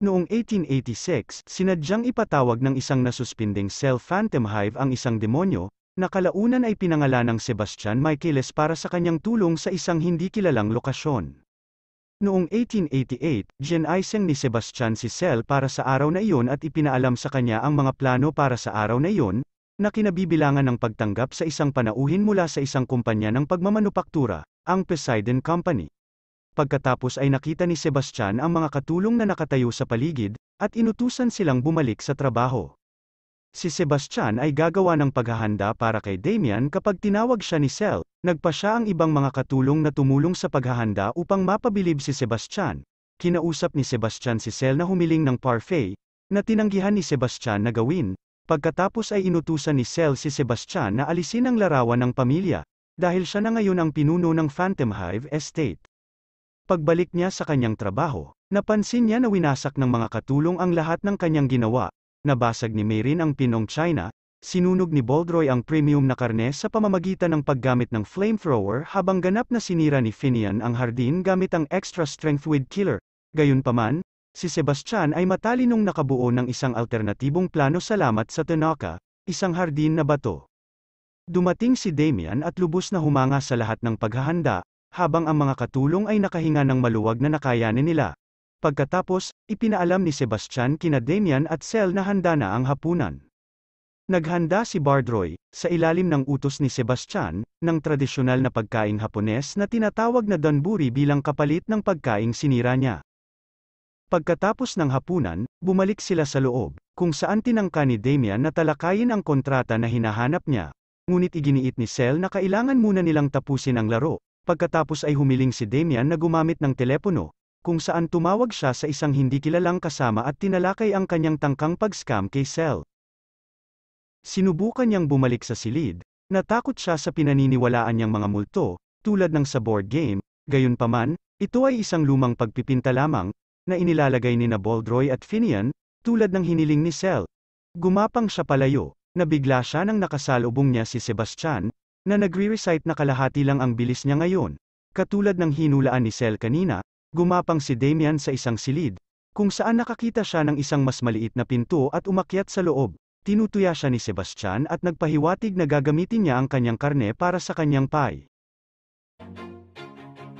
Noong 1886, sinadyang ipatawag ng isang nasuspinding cell phantom hive ang isang demonyo, na kalaunan ay pinangalan ng Sebastian Michaelis para sa kanyang tulong sa isang hindi kilalang lokasyon. Noong 1888, ginaising ni Sebastian si Cell para sa araw na iyon at ipinaalam sa kanya ang mga plano para sa araw na iyon, na kinabibilangan ng pagtanggap sa isang panauhin mula sa isang kumpanya ng pagmamanupaktura, ang Poseidon Company pagkatapos ay nakita ni Sebastian ang mga katulong na nakatayo sa paligid, at inutusan silang bumalik sa trabaho. Si Sebastian ay gagawa ng paghahanda para kay Damian kapag tinawag siya ni Sel, nagpa siya ang ibang mga katulong na tumulong sa paghahanda upang mapabilib si Sebastian. Kinausap ni Sebastian si Sel na humiling ng parfait, na tinanggihan ni Sebastian na gawin, pagkatapos ay inutusan ni Sel si Sebastian na alisin ang larawan ng pamilya, dahil siya na ngayon ang pinuno ng Phantom Hive Estate. Pagbalik niya sa kanyang trabaho, napansin niya na winasak ng mga katulong ang lahat ng kanyang ginawa, nabasag ni Mayrin ang pinong China, sinunog ni Boldroy ang premium na karne sa pamamagitan ng paggamit ng flamethrower habang ganap na sinira ni Finian ang hardin gamit ang extra strength weed killer, gayunpaman, si Sebastian ay matalinong nakabuo ng isang alternatibong plano salamat sa Tanaka, isang hardin na bato. Dumating si Damian at lubos na humanga sa lahat ng paghahanda, habang ang mga katulong ay nakahinga ng maluwag na nakayanin nila. Pagkatapos, ipinaalam ni Sebastian kina Damian at Sel na handa na ang hapunan. Naghanda si Bardroy, sa ilalim ng utos ni Sebastian, ng tradisyonal na pagkaing Hapones na tinatawag na donburi bilang kapalit ng pagkaing sinira niya. Pagkatapos ng hapunan, bumalik sila sa loob, kung saan tinangka ni Damian na talakayin ang kontrata na hinahanap niya. Ngunit iginiit ni Sel na kailangan muna nilang tapusin ang laro, Pagkatapos ay humiling si Damian na gumamit ng telepono, kung saan tumawag siya sa isang hindi kilalang kasama at tinalakay ang kanyang tangkang pag-scam kay Cell. Sinubukan niyang bumalik sa silid, natakot siya sa pinaniniwalaan niyang mga multo, tulad ng sa board game, gayunpaman, ito ay isang lumang pagpipinta lamang, na inilalagay ni na Boldroy at Finian, tulad ng hiniling ni Cell. Gumapang siya palayo, nabigla siya nang nakasalubong niya si Sebastian, na nagre-recite na kalahati lang ang bilis niya ngayon. Katulad ng hinulaan ni Sel kanina, gumapang si Damian sa isang silid, kung saan nakakita siya ng isang mas maliit na pinto at umakyat sa loob. Tinutuya siya ni Sebastian at nagpahiwatig na gagamitin niya ang kanyang karne para sa kanyang pie.